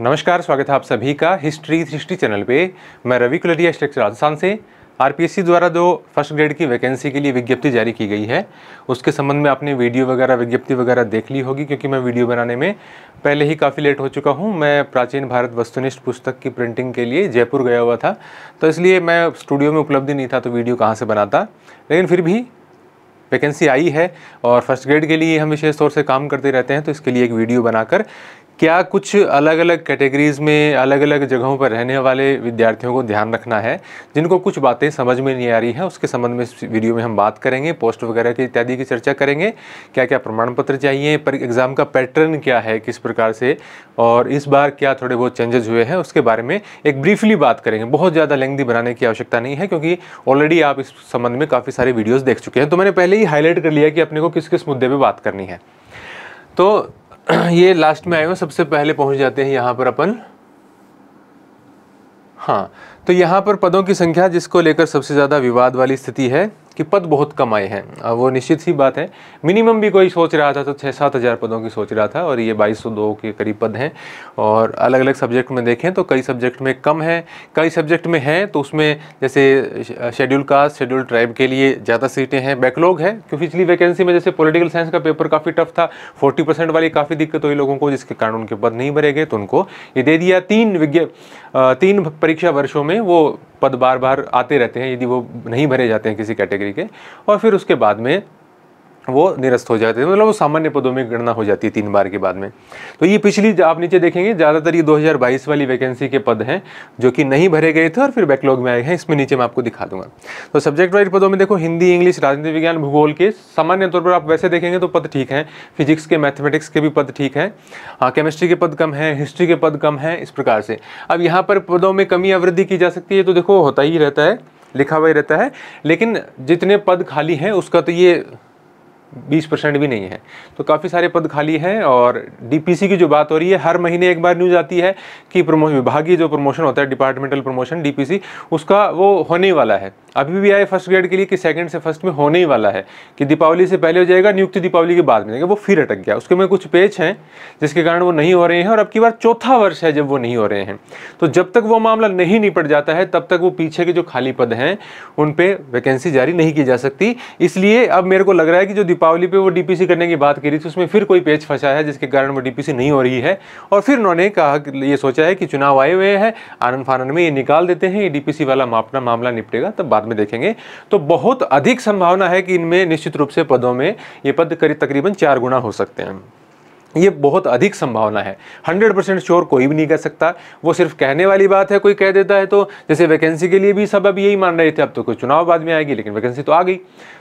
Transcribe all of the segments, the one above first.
नमस्कार स्वागत है आप सभी का हिस्ट्री हिस्ट्री चैनल पे मैं रवि कुलरिया स्ट्रक्चर राजस्थान से आरपीएससी द्वारा जो फर्स्ट ग्रेड की वैकेंसी के लिए विज्ञप्ति जारी की गई है उसके संबंध में आपने वीडियो वगैरह विज्ञप्ति वगैरह देख ली होगी क्योंकि मैं वीडियो बनाने में पहले ही काफ़ी लेट हो चुका हूँ मैं प्राचीन भारत वस्तुनिष्ठ पुस्तक की प्रिंटिंग के लिए जयपुर गया हुआ था तो इसलिए मैं स्टूडियो में उपलब्ध नहीं था तो वीडियो कहाँ से बनाता लेकिन फिर भी वैकेंसी आई है और फर्स्ट ग्रेड के लिए हम विशेष तौर से काम करते रहते हैं तो इसके लिए एक वीडियो बनाकर क्या कुछ अलग अलग कैटेगरीज में अलग अलग जगहों पर रहने वाले विद्यार्थियों को ध्यान रखना है जिनको कुछ बातें समझ में नहीं आ रही हैं उसके संबंध में इस वीडियो में हम बात करेंगे पोस्ट वगैरह की इत्यादि की चर्चा करेंगे क्या क्या प्रमाण पत्र चाहिए पर एग्ज़ाम का पैटर्न क्या है किस प्रकार से और इस बार क्या थोड़े बहुत चेंजेज हुए हैं उसके बारे में एक ब्रीफली बात करेंगे बहुत ज़्यादा लेंदी बनाने की आवश्यकता नहीं है क्योंकि ऑलरेडी आप इस संबंध में काफ़ी सारी वीडियोज़ देख चुके हैं तो मैंने पहले ही हाईलाइट कर लिया कि अपने को किस किस मुद्दे पर बात करनी है तो ये लास्ट में आए हुए सबसे पहले पहुंच जाते हैं यहां पर अपन हाँ तो यहां पर पदों की संख्या जिसको लेकर सबसे ज़्यादा विवाद वाली स्थिति है कि पद बहुत कम आए हैं वो निश्चित सी बात है मिनिमम भी कोई सोच रहा था तो छः सात हज़ार पदों की सोच रहा था और ये बाईस सौ दो के करीब पद हैं और अलग अलग सब्जेक्ट में देखें तो कई सब्जेक्ट में कम है कई सब्जेक्ट में हैं तो उसमें जैसे शेड्यूल कास्ट शेड्यूल ट्राइब के लिए ज़्यादा सीटें हैं बैकलॉग है क्योंकि पिछली वैकेंसी में जैसे पोलिटिकल साइंस का पेपर काफ़ी टफ था फोर्टी परसेंट वाली काफ़ी दिक्कत हुई लोगों को जिसके कारण उनके पद नहीं भरे गए तो उनको ये दे दिया तीन विज्ञ तीन परीक्षा वर्षों में वो पद बार बार आते रहते हैं यदि वो नहीं भरे जाते हैं किसी कैटेगरी कैटेगरी के और फिर उसके बाद में वो निरस्त हो जाते थे मतलब वो सामान्य पदों में गणना हो जाती है तीन बार के बाद में तो ये पिछली आप नीचे देखेंगे ज़्यादातर ये 2022 वाली वैकेंसी के पद हैं जो कि नहीं भरे गए थे और फिर बैकलॉग में आए हैं इसमें नीचे मैं आपको दिखा दूंगा तो सब्जेक्ट वाइज पदों में देखो हिंदी इंग्लिश राजनीति विज्ञान भूगोल के सामान्य तौर पर आप वैसे देखेंगे तो पद ठीक हैं फिजिक्स के मैथमेटिक्स के भी पद ठीक हैं हाँ केमिस्ट्री के पद कम हैं हिस्ट्री के पद कम हैं इस प्रकार से अब यहाँ पर पदों में कमी या वृद्धि की जा सकती है तो देखो होता ही रहता है लिखा हुआ ही रहता है लेकिन जितने पद खाली हैं उसका तो ये बीस परसेंट भी नहीं है तो काफ़ी सारे पद खाली हैं और डीपीसी की जो बात हो रही है हर महीने एक बार न्यूज़ आती है कि प्रमो विभागीय जो प्रमोशन होता है डिपार्टमेंटल प्रमोशन डीपीसी उसका वो होने ही वाला है अभी भी आए फर्स्ट ग्रेड के लिए कि सेकंड से फर्स्ट में होने ही वाला है कि दीपावली से पहले हो जाएगा नियुक्ति दीपावली के बाद में जाएगा वो फिर अटक गया उसके में कुछ पेज हैं जिसके कारण वो नहीं हो रहे हैं और अब की बार चौथा वर्ष है जब वो नहीं हो रहे हैं तो जब तक वो मामला नहीं निपट जाता है तब तक वो पीछे के जो खाली पद हैं उन पर वैकेंसी जारी नहीं की जा सकती इसलिए अब मेरे को लग रहा है कि जो दीपावली पे वो डीपीसी करने की बात करी थी उसमें फिर कोई पेज फंसा है जिसके कारण वो डीपीसी नहीं हो रही है और फिर उन्होंने कहा ये सोचा है कि चुनाव आए हुए हैं आनंद फानंद में ये निकाल देते हैं ये डीपीसी वाला मापना मामला निपटेगा तब बाद में देखेंगे तो बहुत अधिक संभावना है कि इनमें निश्चित रूप से पदों में ये पद करीब तकरीबन चार गुना हो सकते हैं ये बहुत अधिक संभावना है 100 परसेंट श्योर कोई भी नहीं कह सकता वो सिर्फ कहने वाली बात है कोई कह देता है तो जैसे वैकेंसी के लिए भी सब अब यही मान रहे थे अब तो कोई चुनाव बाद में आएगी लेकिन वैकेंसी तो आ गई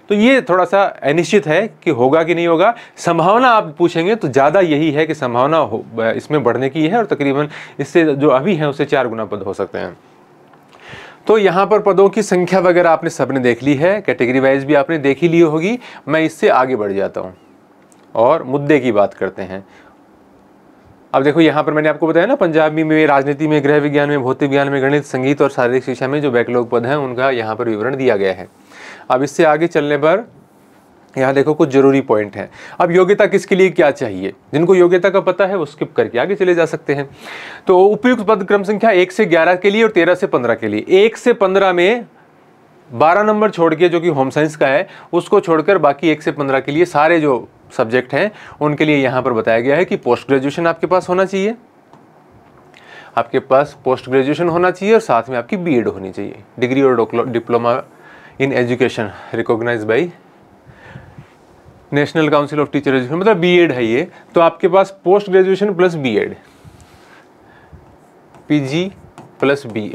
तो ये थोड़ा सा अनिश्चित है कि होगा कि नहीं होगा संभावना आप पूछेंगे तो ज़्यादा यही है कि संभावना इसमें बढ़ने की है और तकरीबन इससे जो अभी हैं उससे चार गुना पद हो सकते हैं तो यहाँ पर पदों की संख्या वगैरह आपने सबने देख ली है कैटेगरी वाइज भी आपने देख ही ली होगी मैं इससे आगे बढ़ जाता हूँ और मुद्दे की बात करते हैं अब देखो यहाँ पर मैंने आपको बताया ना पंजाबी में राजनीति में गृह विज्ञान में भौतिक विज्ञान में गणित संगीत और शारीरिक शिक्षा में जो बैकलॉग पद हैं उनका यहाँ पर विवरण दिया गया है अब इससे आगे चलने पर यहाँ देखो कुछ जरूरी पॉइंट हैं अब योग्यता किसके लिए क्या चाहिए जिनको योग्यता का पता है वो स्किप करके आगे चले जा सकते हैं तो उपयुक्त पद क्रम संख्या एक से ग्यारह के लिए और तेरह से पंद्रह के लिए एक से पंद्रह में बारह नंबर छोड़ के जो कि होम साइंस का है उसको छोड़कर बाकी एक से पंद्रह के लिए सारे जो सब्जेक्ट हैं उनके लिए यहाँ पर बताया गया है कि पोस्ट ग्रेजुएशन आपके पास होना चाहिए आपके पास पोस्ट ग्रेजुएशन होना चाहिए और साथ में आपकी बी होनी चाहिए डिग्री और diploma in education recognize by national council of teacher education मतलब बी है ये तो आपके पास post graduation plus B PG plus B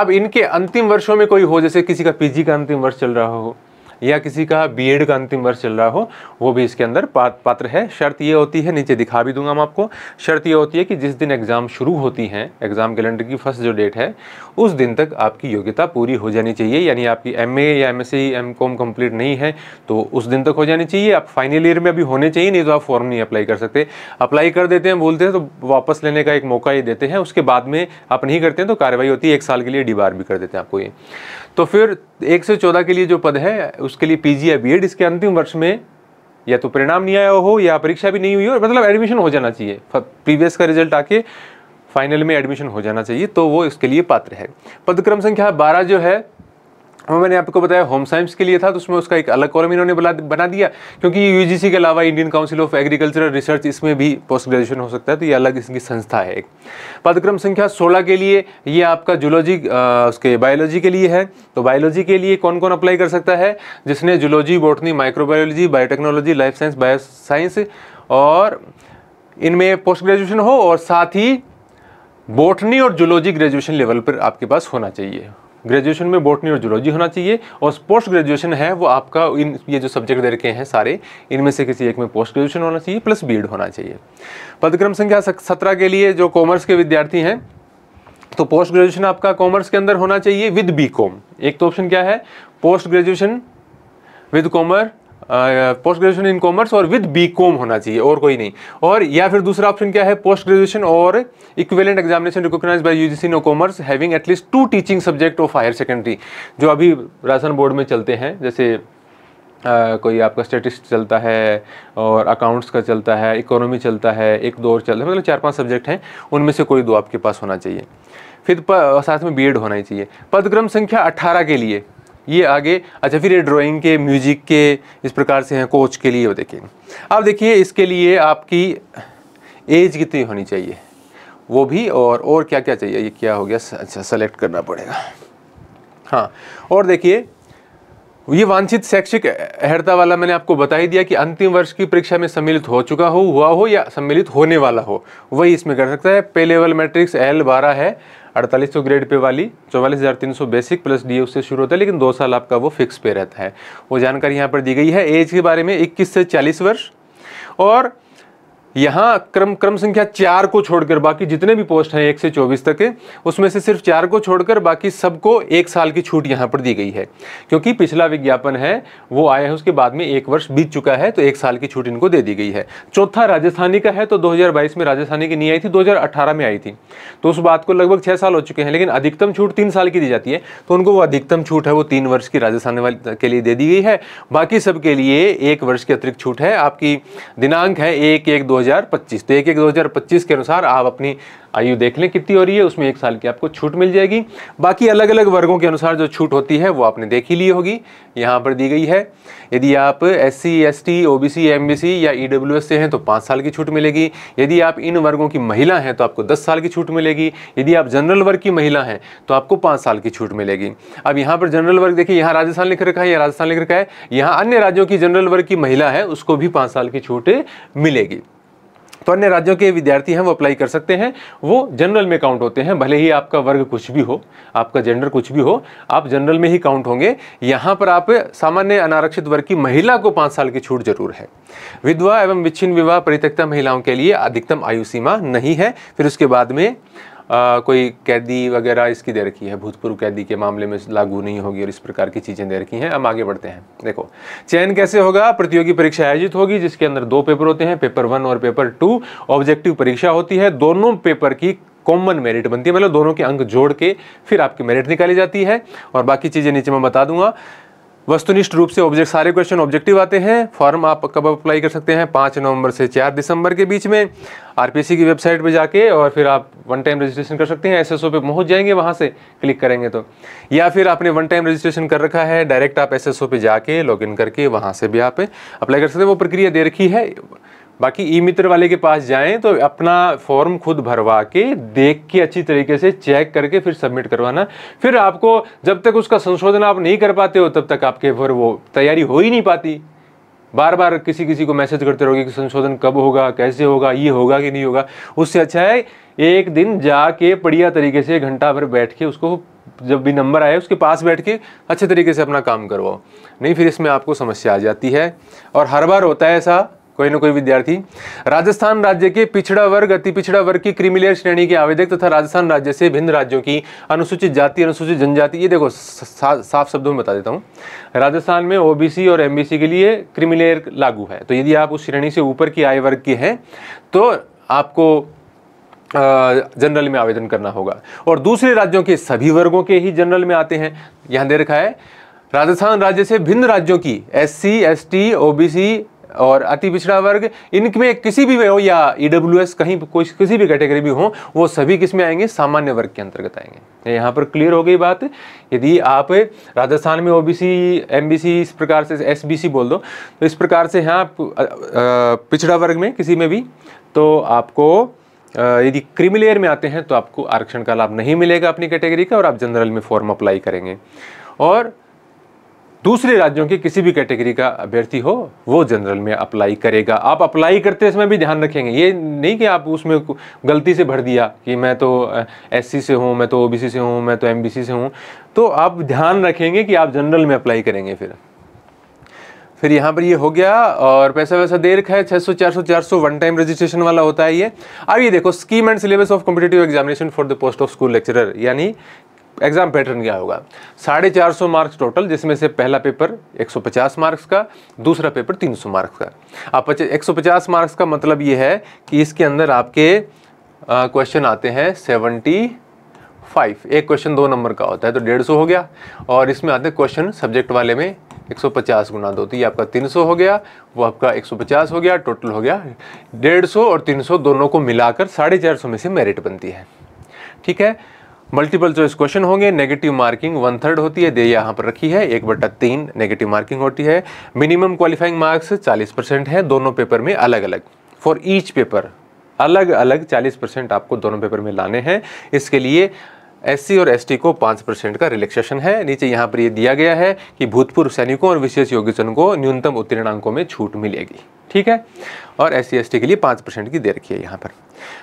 अब इनके अंतिम वर्षों में कोई हो जैसे किसी का पीजी का अंतिम वर्ष चल रहा हो या किसी का बीएड का अंतिम वर्ष चल रहा हो वो भी इसके अंदर पात्र है शर्त ये होती है नीचे दिखा भी दूंगा मैं आपको शर्त ये होती है कि जिस दिन एग्ज़ाम शुरू होती हैं एग्ज़ाम कैलेंडर की फर्स्ट जो डेट है उस दिन तक आपकी योग्यता पूरी हो जानी चाहिए यानी आपकी एम या एम एस सी नहीं है तो उस दिन तक हो जानी चाहिए आप फाइनल ईयर में अभी होने चाहिए नहीं तो आप फॉर्म नहीं अप्लाई कर सकते अप्लाई कर देते हैं बोलते हैं तो वापस लेने का एक मौका ये देते हैं उसके बाद में आप नहीं करते हैं तो कार्रवाई होती है एक साल के लिए डिबार भी कर देते हैं आपको ये तो फिर एक से चौदह के लिए जो पद है उसके लिए पी जी या एड इसके अंतिम वर्ष में या तो परिणाम नहीं आया हो या परीक्षा भी नहीं हुई हो मतलब एडमिशन हो जाना चाहिए प्रीवियस का रिजल्ट आके फाइनल में एडमिशन हो जाना चाहिए तो वो इसके लिए पात्र है पदक्रम संख्या बारह जो है और मैंने आपको बताया होम साइंस के लिए था तो उसमें उसका एक अलग कॉलम इन्होंने बना दिया क्योंकि यूजीसी के अलावा Indian council of agricultural research इसमें भी पोस्ट ग्रेजुएशन हो सकता है तो ये अलग इसकी संस्था है एक पाठ्यक्रम संख्या 16 के लिए ये आपका जूलॉजी उसके बायोलॉजी के लिए है तो बायोलॉजी के लिए कौन कौन अप्लाई कर सकता है जिसने zoology botany microbiology biotechnology life science bio science और इनमें पोस्ट ग्रेजुएशन हो और साथ ही बोटनी और जूलॉजी ग्रेजुएशन लेवल पर आपके पास होना चाहिए ग्रेजुएशन में बोटनी और जूलॉजी होना चाहिए और पोस्ट ग्रेजुएशन है वो आपका इन ये जो सब्जेक्ट दे रखे हैं सारे इनमें से किसी एक में पोस्ट ग्रेजुएशन होना चाहिए प्लस बी होना चाहिए पदक्रम संख्या सत्रह के लिए जो कॉमर्स के विद्यार्थी हैं तो पोस्ट ग्रेजुएशन आपका कॉमर्स के अंदर होना चाहिए विद बी कॉम एक तो ऑप्शन क्या है post graduation with commerce post graduation in commerce और विद बी कॉम होना चाहिए और कोई नहीं और या फिर दूसरा ऑप्शन क्या है पोस्ट ग्रेजुएशन और equivalent examination recognize by UGC no commerce having at least two teaching subject of higher secondary जो अभी राजस्थान बोर्ड में चलते हैं जैसे Uh, कोई आपका स्टेटिस्ट चलता है और अकाउंट्स का चलता है इकोनॉमी चलता है एक दो और चलता है मतलब चार पांच सब्जेक्ट हैं उनमें से कोई दो आपके पास होना चाहिए फिर साथ में बीएड होना ही चाहिए पदक्रम संख्या 18 के लिए ये आगे अच्छा फिर ये ड्राइंग के म्यूजिक के इस प्रकार से हैं कोच के लिए वो देखिए अब देखिए इसके लिए आपकी एज कितनी होनी चाहिए वो भी और और क्या क्या चाहिए ये क्या हो गया अच्छा सेलेक्ट करना पड़ेगा हाँ और देखिए ये वांछित शैक्षिक अहर्ता वाला मैंने आपको बता ही दिया कि अंतिम वर्ष की परीक्षा में सम्मिलित हो चुका हो हुआ हो या सम्मिलित होने वाला हो वही इसमें कर सकता है पे लेवल मैट्रिक्स एल बारह है अड़तालीस सौ ग्रेड पे वाली चौवालीस हज़ार तीन सौ बेसिक प्लस डी उससे शुरू होता है लेकिन दो साल आपका वो फिक्स पे रहता है वो जानकारी यहाँ पर दी गई है एज के बारे में इक्कीस से चालीस वर्ष और यहाँ क्रम क्रम संख्या चार को छोड़कर बाकी जितने भी पोस्ट हैं एक से चौबीस तक के उसमें से सिर्फ चार को छोड़कर बाकी सबको एक साल की छूट यहाँ पर दी गई है क्योंकि पिछला विज्ञापन है वो आया है उसके बाद में एक वर्ष बीत चुका है तो एक साल की छूट इनको दे दी गई है चौथा राजस्थानी का है तो दो में राजस्थानी की नहीं आई थी दो में आई थी तो उस बात को लगभग छह साल हो चुके हैं लेकिन अधिकतम छूट तीन साल की दी जाती है तो उनको वो अधिकतम छूट है वो तीन वर्ष की राजस्थान के लिए दे दी गई है बाकी सबके लिए एक वर्ष की अतिरिक्त छूट है आपकी दिनांक है एक एक दो 2025 तो एक एक 2025 के अनुसार आप अपनी आयु देख लें कितनी हो रही है उसमें एक साल की आपको छूट मिल जाएगी बाकी अलग अलग वर्गों के अनुसार जो छूट होती है वो आपने देख ही ली होगी यहाँ पर दी गई है यदि आप S C S T O B C M B C या ई डब्ल्यू एस से हैं तो पाँच साल की छूट मिलेगी यदि आप इन वर्गों की महिला हैं तो आपको दस साल की छूट मिलेगी यदि आप जनरल वर्ग की महिला हैं तो आपको पाँच साल की छूट मिलेगी अब यहाँ पर जनरल वर्ग देखिए यहाँ राजस्थान लिख रखा है या राजस्थान लिख रखा है यहाँ अन्य राज्यों की जनरल वर्ग की महिला है उसको भी पाँच साल की छूट मिलेगी तो अन्य राज्यों के विद्यार्थी हैं वो अप्लाई कर सकते हैं वो जनरल में काउंट होते हैं भले ही आपका वर्ग कुछ भी हो आपका जेंडर कुछ भी हो आप जनरल में ही काउंट होंगे यहाँ पर आप सामान्य अनारक्षित वर्ग की महिला को पाँच साल की छूट जरूर है विधवा एवं विच्छिन्न विवाह परित्यक्ता महिलाओं के लिए अधिकतम आयु सीमा नहीं है फिर उसके बाद में आ, कोई कैदी वगैरह इसकी दे रखी है भूतपूर्व कैदी के मामले में लागू नहीं होगी और इस प्रकार की चीज़ें दे रखी हैं हम आगे बढ़ते हैं देखो चयन कैसे होगा प्रतियोगी परीक्षा आयोजित होगी जिसके अंदर दो पेपर होते हैं पेपर वन और पेपर टू ऑब्जेक्टिव परीक्षा होती है दोनों पेपर की कॉमन मेरिट बनती है मतलब दोनों के अंक जोड़ के फिर आपकी मेरिट निकाली जाती है और बाकी चीज़ें नीचे मैं बता दूंगा वस्तुनिष्ठ रूप से ऑब्जेक्ट सारे क्वेश्चन ऑब्जेक्टिव आते हैं फॉर्म आप कब अप्लाई कर सकते हैं पाँच नवंबर से चार दिसंबर के बीच में आरपीसी की वेबसाइट पर जाके और फिर आप वन टाइम रजिस्ट्रेशन कर सकते हैं एसएसओ पे पहुंच जाएंगे वहाँ से क्लिक करेंगे तो या फिर आपने वन टाइम रजिस्ट्रेशन कर रखा है डायरेक्ट आप ओ पे जाके लॉग करके वहाँ से भी आप अप्लाई कर सकते हैं वो प्रक्रिया दे रखी है बाकी ई मित्र वाले के पास जाएं तो अपना फॉर्म खुद भरवा के देख के अच्छी तरीके से चेक करके फिर सबमिट करवाना फिर आपको जब तक उसका संशोधन आप नहीं कर पाते हो तब तक आपके फिर वो तैयारी हो ही नहीं पाती बार बार किसी किसी को मैसेज करते रहोगे कि संशोधन कब होगा कैसे होगा ये होगा कि नहीं होगा उससे अच्छा है एक दिन जाके बढ़िया तरीके से घंटा भर बैठ के उसको जब भी नंबर आए उसके पास बैठ के अच्छे तरीके से अपना काम करवाओ नहीं फिर इसमें आपको समस्या आ जाती है और हर बार होता है ऐसा कोई ना कोई विद्यार्थी राजस्थान राज्य के पिछड़ा वर्ग अति पिछड़ा वर्ग की क्रिमिलेयर श्रेणी के आवेदक तथा तो राजस्थान राज्य से भिन्न राज्यों की अनुसूचित जाति अनुसूचित जनजाति ये देखो सा, साफ शब्दों में बता देता हूँ राजस्थान में ओबीसी और एमबीसी के लिए क्रिमिलेयर लागू है तो यदि आप उस श्रेणी से ऊपर की आय वर्ग के हैं तो आपको जनरल में आवेदन करना होगा और दूसरे राज्यों के सभी वर्गों के ही जनरल में आते हैं यहाँ दे रखा है राजस्थान राज्य से भिन्न राज्यों की एस सी एस टी और अति पिछड़ा वर्ग इनमें किसी भी में हो या ई e कहीं कोई किसी भी कैटेगरी भी हो वो सभी किस में आएंगे सामान्य वर्ग के अंतर्गत आएंगे यहाँ पर क्लियर हो गई बात यदि आप राजस्थान में ओबीसी एमबीसी इस प्रकार से एसबीसी बोल दो तो इस प्रकार से यहाँ पिछड़ा वर्ग में किसी में भी तो आपको यदि क्रिमिलेयर में आते हैं तो आपको आरक्षण का लाभ नहीं मिलेगा अपनी कैटेगरी का और आप जनरल में फॉर्म अप्लाई करेंगे और दूसरे राज्यों के किसी भी कैटेगरी का अभ्यर्थी हो वो जनरल में अप्लाई करेगा आप अप्लाई करते समय भी ध्यान रखेंगे ये नहीं कि आप उसमें गलती से भर दिया कि मैं तो एससी से हूँ मैं तो ओबीसी से हूँ मैं तो एमबीसी से हूँ तो आप ध्यान रखेंगे कि आप जनरल में अप्लाई करेंगे फिर फिर यहाँ पर ये हो गया और पैसा वैसा दे रखा है 600 400 400 वन टाइम रजिस्ट्रेशन वाला होता है ये अब ये देखो scheme and syllabus of competitive examination for the post of school lecturer यानी एग्ज़ाम पैटर्न क्या होगा साढ़े चार सौ मार्क्स टोटल जिसमें से पहला पेपर 150 मार्क्स का दूसरा पेपर 300 मार्क्स का आप एक सौ पचास मार्क्स का मतलब ये है कि इसके अंदर आपके क्वेश्चन आते हैं सेवेंटी फाइव एक क्वेश्चन दो नंबर का होता है तो डेढ़ सौ हो गया और इसमें आते हैं क्वेश्चन सब्जेक्ट वाले में 150 गुना दो तो ये आपका 300 हो गया वो आपका 150 हो गया टोटल हो गया 150 और 300 दोनों को मिलाकर साढ़े चार सौ में से मेरिट बनती है ठीक है मल्टीपल चॉइस क्वेश्चन होंगे नेगेटिव मार्किंग वन थर्ड होती है दे यहाँ पर रखी है एक बटा तीन नेगेटिव मार्किंग होती है मिनिमम क्वालिफाइंग मार्क्स 40 परसेंट है दोनों पेपर में अलग अलग फॉर ईच पेपर अलग अलग 40 परसेंट आपको दोनों पेपर में लाने हैं इसके लिए एस और एस को पाँच परसेंट का रिलैक्सेशन है नीचे यहाँ पर ये दिया गया है कि भूतपूर्व सैनिकों और विशेष योग्यजन को न्यूनतम उत्तीर्णांकों में छूट मिलेगी ठीक है और एस सी के लिए पाँच परसेंट की दे रखी है यहाँ पर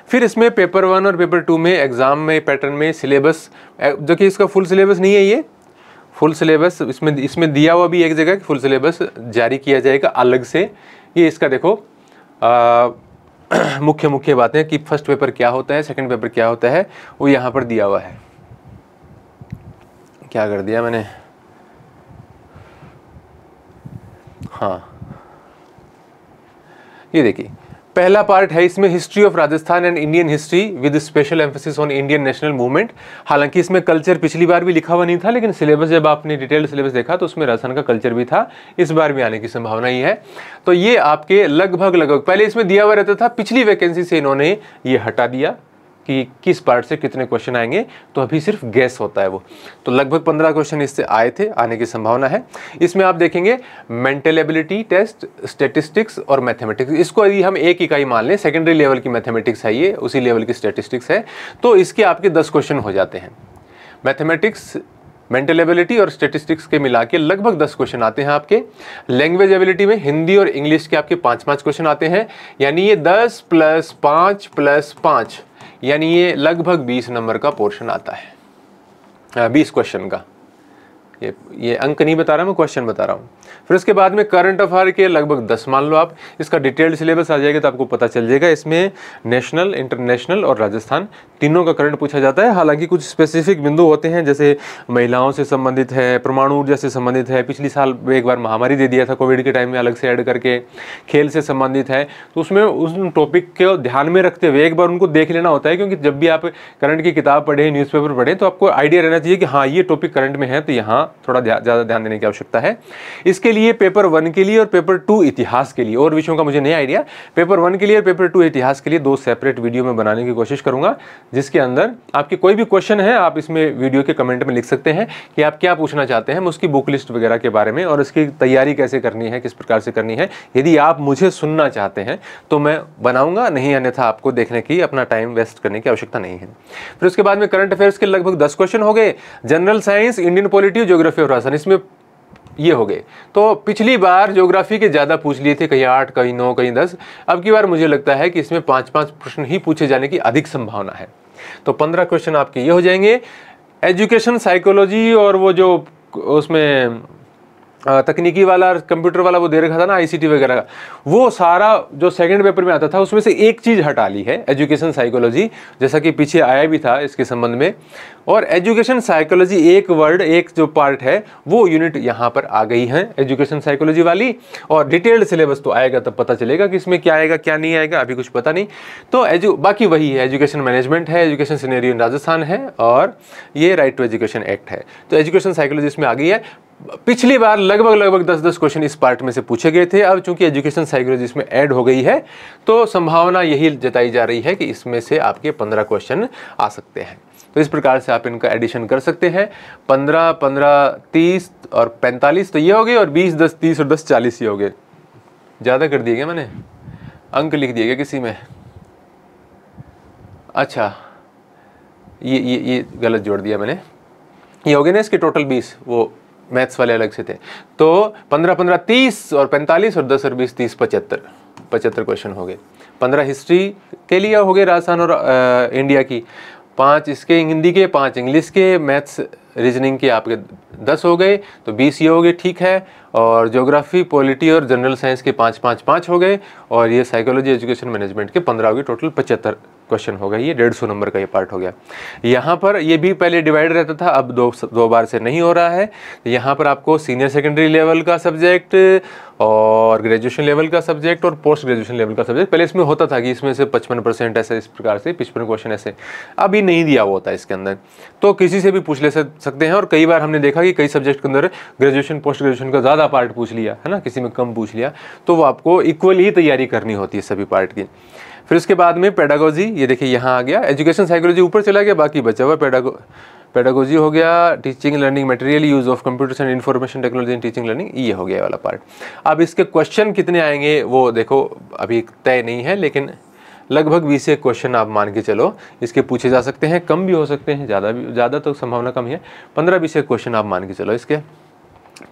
फिर इसमें पेपर वन और पेपर टू में एग्ज़ाम में पैटर्न में सिलेबस जो कि इसका फुल सिलेबस नहीं है ये फुल सिलेबस इसमें इसमें दिया हुआ भी एक जगह कि फुल सिलेबस जारी किया जाएगा अलग से ये इसका देखो मुख्य मुख्य बातें कि फर्स्ट पेपर क्या होता है सेकंड पेपर क्या होता है वो यहाँ पर दिया हुआ है क्या कर दिया मैंने हाँ ये देखिए पहला पार्ट है इसमें history of Rajasthan and Indian history with special emphasis on Indian national movement हालांकि इसमें कल्चर पिछली बार भी लिखा हुआ नहीं था लेकिन सिलेबस जब आपने डिटेल सिलेबस देखा तो उसमें राजस्थान का कल्चर भी था इस बार भी आने की संभावना ही है तो ये आपके लगभग लगभग पहले इसमें दिया हुआ रहता था पिछली वैकेंसी से इन्होंने ये हटा दिया कि किस पार्ट से कितने क्वेश्चन आएंगे तो अभी सिर्फ गैस होता है वो तो लगभग पंद्रह क्वेश्चन इससे आए थे आने की संभावना है इसमें आप देखेंगे मेंटल एबिलिटी टेस्ट स्टेटिस्टिक्स और मैथमेटिक्स इसको यदि हम एक इकाई मान लें सेकेंडरी लेवल की मैथमेटिक्स है ये उसी लेवल की स्टेटिस्टिक्स है तो इसके आपके दस क्वेश्चन हो जाते हैं मैथमेटिक्स मेंटल एबिलिटी और स्टेटिस्टिक्स के मिला के लगभग दस क्वेश्चन आते हैं आपके लैंग्वेज एबिलिटी में हिंदी और इंग्लिश के आपके पाँच पाँच क्वेश्चन आते हैं यानी ये दस प्लस पाँच प्लस पाँच यानी ये लगभग बीस नंबर का पोर्शन आता है बीस क्वेश्चन का ये ये अंक नहीं बता रहा मैं क्वेश्चन बता रहा हूँ फिर उसके बाद में करंट अफेयर के लगभग दस मान लो आप इसका डिटेल्ड सिलेबस आ जाएगा तो आपको पता चल जाएगा इसमें नेशनल इंटरनेशनल और राजस्थान तीनों का करंट पूछा जाता है हालांकि कुछ स्पेसिफिक बिंदु होते हैं जैसे महिलाओं से संबंधित है परमाणु ऊर्जा से संबंधित है पिछली साल एक बार महामारी दे दिया था कोविड के टाइम में अलग से ऐड करके खेल से संबंधित है तो उसमें उस टॉपिक को ध्यान में रखते हुए एक बार उनको देख लेना होता है क्योंकि जब भी आप करंट की किताब पढ़ें न्यूज़पेपर पढ़ें तो आपको आइडिया रहना चाहिए कि हाँ ये टॉपिक करंट में है तो यहाँ थोड़ा ज़्यादा ध्यान देने की आवश्यकता है इसके लिए पेपर वन के लिए और पेपर टू इतिहास के लिए और विषयों का मुझे नया आइडिया पेपर वन के लिए और पेपर टू इतिहास के लिए दो सेपरेट वीडियो में बनाने की कोशिश करूंगा जिसके अंदर आपके कोई भी क्वेश्चन है आप इसमें वीडियो के कमेंट में लिख सकते हैं कि आप क्या पूछना चाहते हैं उसकी बुक लिस्ट वगैरह के बारे में और इसकी तैयारी कैसे करनी है किस प्रकार से करनी है यदि आप मुझे सुनना चाहते हैं तो मैं बनाऊंगा नहीं अन्यथा आपको देखने की अपना टाइम वेस्ट करने की आवश्यकता नहीं है फिर उसके बाद में करंट अफेयर्स के लगभग दस क्वेश्चन हो गए जनरल साइंस इंडियन पॉलिटी जो ज्योग्राफी और राजस्थान इसमें ये हो गए तो पिछली बार ज्योग्राफी के ज़्यादा पूछ लिए थे कहीं आठ कहीं नौ कहीं दस अब की बार मुझे लगता है कि इसमें पाँच पाँच प्रश्न ही पूछे जाने की अधिक संभावना है तो पंद्रह क्वेश्चन आपके ये हो जाएंगे एजुकेशन साइकोलॉजी और वो जो उसमें तकनीकी वाला कंप्यूटर वाला वो दे रखा था ना आईसीटी वगैरह का वो सारा जो सेकंड पेपर में आता था उसमें से एक चीज़ हटा ली है एजुकेशन साइकोलॉजी जैसा कि पीछे आया भी था इसके संबंध में और एजुकेशन साइकोलॉजी एक वर्ड एक जो पार्ट है वो यूनिट यहाँ पर आ गई है एजुकेशन साइकोलॉजी वाली और डिटेल्ड सिलेबस तो आएगा तब पता चलेगा कि इसमें क्या आएगा क्या नहीं आएगा अभी कुछ पता नहीं तो एजु बाकी वही है एजुकेशन मैनेजमेंट है एजुकेशन सीनेरियो इन राजस्थान है और ये राइट टू एजुकेशन एक्ट है तो एजुकेशन साइकोलॉजी इसमें आ गई है पिछली बार लगभग लगभग दस दस क्वेश्चन इस पार्ट में से पूछे गए थे अब चूंकि एजुकेशन साइकोलॉजी इसमें ऐड हो गई है तो संभावना यही जताई जा रही है कि इसमें से आपके पंद्रह क्वेश्चन आ सकते हैं तो इस प्रकार से आप इनका एडिशन कर सकते हैं पंद्रह पंद्रह तीस और पैंतालीस तो ये हो गए और बीस दस तीस और दस चालीस ये हो गए ज़्यादा कर दिए गए मैंने अंक लिख दिए गए किसी में अच्छा ये ये ये गलत जोड़ दिया मैंने ये हो गए ना इसके टोटल बीस वो मैथ्स वाले अलग से थे तो पंद्रह पंद्रह तीस और पैंतालीस और दस और बीस तीस पचहत्तर पचहत्तर क्वेश्चन हो गए पंद्रह हिस्ट्री के लिए हो गए राजस्थान और आ, इंडिया की पाँच इसके हिंदी के पाँच इंग्लिश के मैथ्स रीजनिंग के आपके दस हो गए तो बीस ये हो गए ठीक है और ज्योग्राफी पॉलिटी और जनरल साइंस के पाँच पाँच पाँच हो गए और ये साइकोलॉजी एजुकेशन मैनेजमेंट के पंद्रह हो गए टोटल पचहत्तर क्वेश्चन होगा ये डेढ़ सौ नंबर का ये पार्ट हो गया यहाँ पर ये भी पहले डिवाइड रहता था अब दो दो बार से नहीं हो रहा है यहाँ पर आपको सीनियर सेकेंडरी लेवल का सब्जेक्ट और ग्रेजुएशन लेवल का सब्जेक्ट और पोस्ट ग्रेजुएशन लेवल का सब्जेक्ट पहले इसमें होता था कि इसमें से पचपन परसेंट ऐसे इस प्रकार से पिचपन क्वेश्चन ऐसे अभी नहीं दिया हुआ होता इसके अंदर तो किसी से भी पूछ ले सकते हैं और कई बार हमने देखा कि कई सब्जेक्ट के अंदर ग्रेजुएशन पोस्ट ग्रेजुएशन का ज़्यादा पार्ट पूछ लिया है ना किसी में कम पूछ लिया तो वो आपको इक्वली ही तैयारी करनी होती है सभी पार्ट की फिर उसके बाद में पेडागोजी ये देखिए यहाँ आ गया एजुकेशन साइकोलॉजी ऊपर चला गया बाकी बचा हुआ पेडागो पेडागोजी हो गया teaching learning material use of computers and information technology in teaching learning ये हो गया वाला पार्ट अब इसके क्वेश्चन कितने आएंगे वो देखो अभी तय नहीं है लेकिन लगभग बीस एक क्वेश्चन आप मान के चलो इसके पूछे जा सकते हैं कम भी हो सकते हैं ज़्यादा भी ज़्यादा तो संभावना कम ही है पंद्रह बीस एक क्वेश्चन आप मान के चलो इसके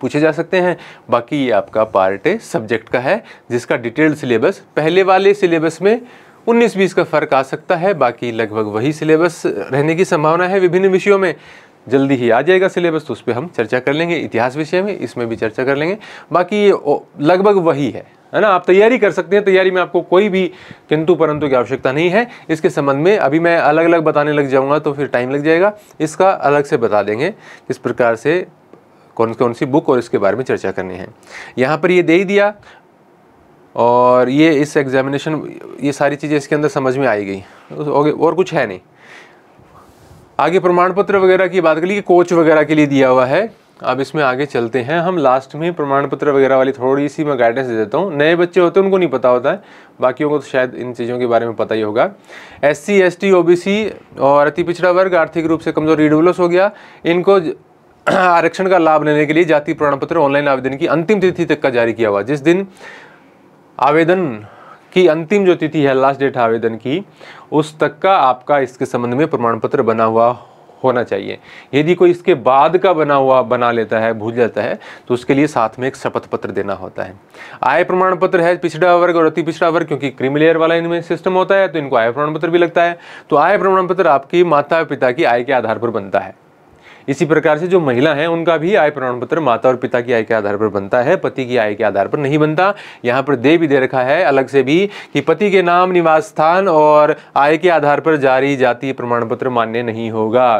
पूछे जा सकते हैं बाकी ये आपका पार्ट सब्जेक्ट का है जिसका डिटेल्ड सिलेबस पहले वाले सिलेबस में उन्नीस बीस का फर्क आ सकता है बाकी लगभग वही सिलेबस रहने की संभावना है विभिन्न विषयों में जल्दी ही आ जाएगा सिलेबस तो उस पर हम चर्चा कर लेंगे इतिहास विषय में इसमें भी चर्चा कर लेंगे बाकी ये लगभग वही है है ना आप तैयारी कर सकते हैं तैयारी में आपको कोई भी किंतु परंतु की आवश्यकता नहीं है इसके संबंध में अभी मैं अलग अलग बताने लग जाऊंगा तो फिर टाइम लग जाएगा इसका अलग से बता देंगे किस प्रकार से कौन कौन सी बुक और इसके बारे में चर्चा करनी है यहाँ पर ये दे ही दिया और ये इस एग्ज़ामिनेशन ये सारी चीज़ें इसके अंदर समझ में आई गई और कुछ है नहीं आगे प्रमाण पत्र वगैरह की बात कर कि कोच वगैरह के लिए दिया हुआ है अब इसमें आगे चलते हैं हम लास्ट में प्रमाण पत्र वगैरह वाली थोड़ी सी मैं गाइडेंस दे देता हूँ नए बच्चे होते हैं उनको नहीं पता होता है बाकियों को तो शायद इन चीज़ों के बारे में पता ही होगा S C S T O B C और अति पिछड़ा वर्ग आर्थिक रूप से कमज़ोर रिडुलस हो गया इनको आरक्षण का लाभ लेने के लिए जाति प्रमाण पत्र ऑनलाइन आवेदन की अंतिम तिथि तक का जारी किया हुआ जिस दिन आवेदन की अंतिम जो तिथि है लास्ट डेट आवेदन की उस तक का आपका इसके संबंध में प्रमाण पत्र बना हुआ होना चाहिए यदि कोई इसके बाद का बना हुआ बना लेता है भूल जाता है तो उसके लिए साथ में एक शपथ पत्र देना होता है आय प्रमाण पत्र है पिछड़ा वर्ग और अति पिछड़ा वर्ग क्योंकि क्रिमिलेयर वाला इनमें सिस्टम होता है तो इनको आय प्रमाण पत्र भी लगता है तो आय प्रमाण पत्र आपकी माता पिता की आय के आधार पर बनता है इसी प्रकार से जो महिला है उनका भी आय प्रमाण पत्र माता और पिता की आय के आधार पर बनता है पति की आय के आधार पर नहीं बनता यहाँ पर दे भी दे रखा है अलग से भी कि पति के नाम निवास स्थान और आय के आधार पर जारी जाति प्रमाण पत्र मान्य नहीं होगा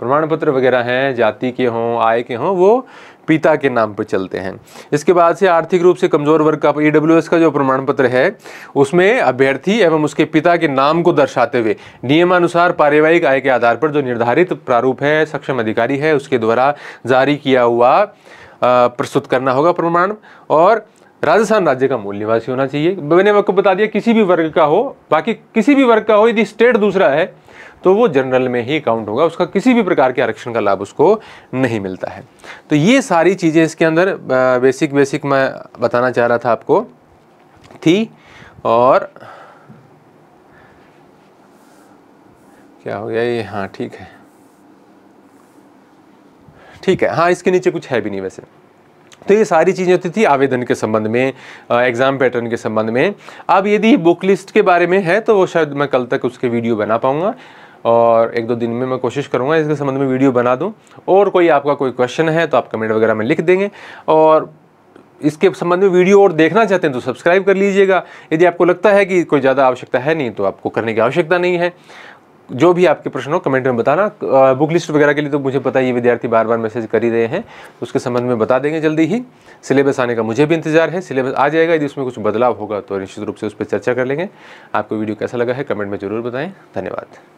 प्रमाण पत्र वगैरह हैं जाति के हों आय के हों वो पिता के नाम पर चलते हैं इसके बाद से आर्थिक रूप से कमजोर वर्ग का ई का जो प्रमाण पत्र है उसमें अभ्यर्थी एवं उसके पिता के नाम को दर्शाते हुए नियमानुसार पारिवारिक आय के आधार पर जो निर्धारित प्रारूप है सक्षम अधिकारी है उसके द्वारा जारी किया हुआ प्रस्तुत करना होगा प्रमाण और राजस्थान राज्य का मूल निवासी होना चाहिए मैंने आपको बता दिया किसी भी वर्ग का हो बाकी किसी भी वर्ग का हो यदि स्टेट दूसरा है तो वो जनरल में ही काउंट होगा उसका किसी भी प्रकार के आरक्षण का लाभ उसको नहीं मिलता है तो ये सारी चीज़ें इसके अंदर बेसिक बेसिक मैं बताना चाह रहा था आपको थी और क्या हो गया ये हाँ ठीक है ठीक है हाँ इसके नीचे कुछ है भी नहीं वैसे तो ये सारी चीज़ें होती थी आवेदन के संबंध में एग्ज़ाम पैटर्न के संबंध में अब यदि बुक लिस्ट के बारे में है तो वो शायद मैं कल तक उसके वीडियो बना पाऊँगा और एक दो दिन में मैं कोशिश करूँगा इसके संबंध में वीडियो बना दूँ और कोई आपका कोई क्वेश्चन है तो आप कमेंट वगैरह में लिख देंगे और इसके संबंध में वीडियो और देखना चाहते हैं तो सब्सक्राइब कर लीजिएगा यदि आपको लगता है कि कोई ज़्यादा आवश्यकता है नहीं तो आपको करने की आवश्यकता नहीं है जो भी आपके प्रश्न हो कमेंट में बताना बुक लिस्ट वगैरह के लिए तो मुझे पता है ये विद्यार्थी बार बार मैसेज कर ही रहे हैं तो उसके संबंध में बता देंगे जल्दी ही सिलेबस आने का मुझे भी इंतजार है सिलेबस आ जाएगा यदि उसमें कुछ बदलाव होगा तो निश्चित रूप से उस पर चर्चा कर लेंगे आपको वीडियो कैसा लगा है कमेंट में ज़रूर बताएँ धन्यवाद